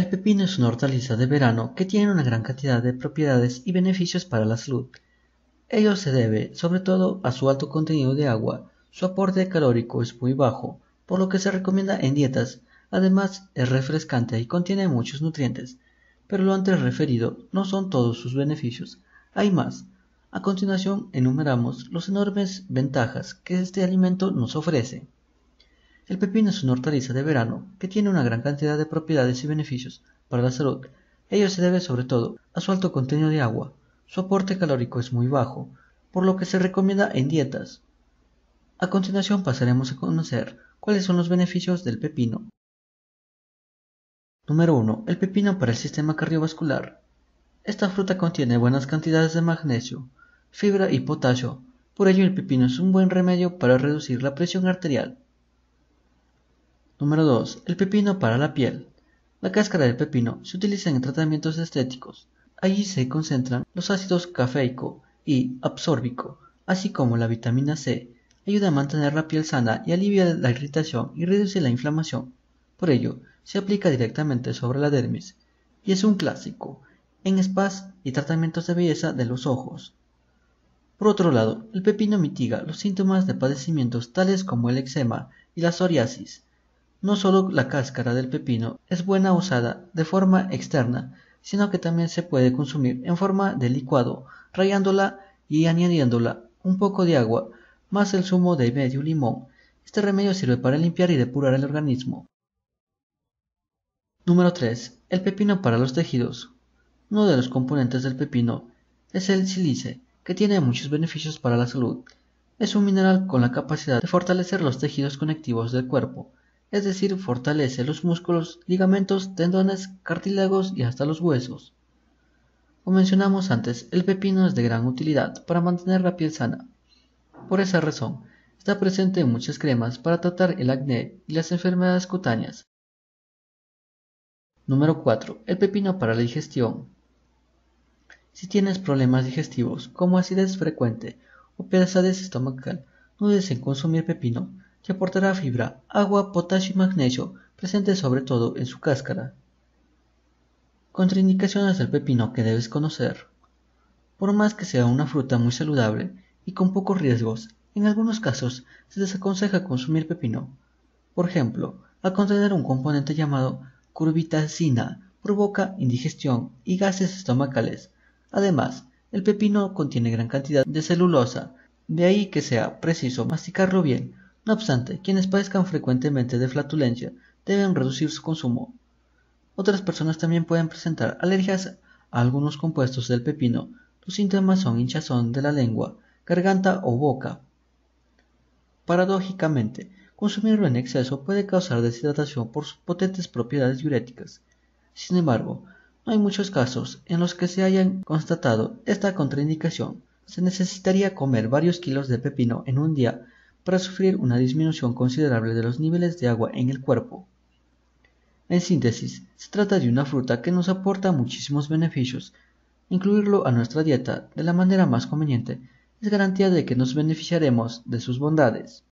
El pepino es una hortaliza de verano que tiene una gran cantidad de propiedades y beneficios para la salud. Ello se debe sobre todo a su alto contenido de agua, su aporte calórico es muy bajo, por lo que se recomienda en dietas, además es refrescante y contiene muchos nutrientes, pero lo antes referido no son todos sus beneficios, hay más. A continuación enumeramos los enormes ventajas que este alimento nos ofrece. El pepino es una hortaliza de verano que tiene una gran cantidad de propiedades y beneficios para la salud. Ello se debe sobre todo a su alto contenido de agua. Su aporte calórico es muy bajo, por lo que se recomienda en dietas. A continuación pasaremos a conocer cuáles son los beneficios del pepino. Número 1. El pepino para el sistema cardiovascular. Esta fruta contiene buenas cantidades de magnesio, fibra y potasio, por ello el pepino es un buen remedio para reducir la presión arterial. Número 2. El pepino para la piel. La cáscara del pepino se utiliza en tratamientos estéticos. Allí se concentran los ácidos cafeico y absórbico, así como la vitamina C. Ayuda a mantener la piel sana y alivia la irritación y reduce la inflamación. Por ello, se aplica directamente sobre la dermis y es un clásico en spas y tratamientos de belleza de los ojos. Por otro lado, el pepino mitiga los síntomas de padecimientos tales como el eczema y la psoriasis. No solo la cáscara del pepino es buena usada de forma externa, sino que también se puede consumir en forma de licuado, rayándola y añadiéndola un poco de agua, más el zumo de medio limón. Este remedio sirve para limpiar y depurar el organismo. Número 3. El pepino para los tejidos. Uno de los componentes del pepino es el sílice, que tiene muchos beneficios para la salud. Es un mineral con la capacidad de fortalecer los tejidos conectivos del cuerpo, es decir, fortalece los músculos, ligamentos, tendones, cartílagos y hasta los huesos. Como mencionamos antes, el pepino es de gran utilidad para mantener la piel sana. Por esa razón, está presente en muchas cremas para tratar el acné y las enfermedades cutáneas. Número 4. El pepino para la digestión. Si tienes problemas digestivos como acidez frecuente o pesadez estomacal, no dudes consumir pepino que aportará fibra, agua, potasio y magnesio presentes sobre todo en su cáscara. Contraindicaciones del pepino que debes conocer. Por más que sea una fruta muy saludable y con pocos riesgos, en algunos casos se desaconseja consumir pepino. Por ejemplo, al contener un componente llamado curvitacina, provoca indigestión y gases estomacales. Además, el pepino contiene gran cantidad de celulosa, de ahí que sea preciso masticarlo bien no obstante, quienes padezcan frecuentemente de flatulencia deben reducir su consumo. Otras personas también pueden presentar alergias a algunos compuestos del pepino. Los síntomas son hinchazón de la lengua, garganta o boca. Paradójicamente, consumirlo en exceso puede causar deshidratación por sus potentes propiedades diuréticas. Sin embargo, no hay muchos casos en los que se hayan constatado esta contraindicación. Se necesitaría comer varios kilos de pepino en un día para sufrir una disminución considerable de los niveles de agua en el cuerpo. En síntesis, se trata de una fruta que nos aporta muchísimos beneficios. Incluirlo a nuestra dieta de la manera más conveniente es garantía de que nos beneficiaremos de sus bondades.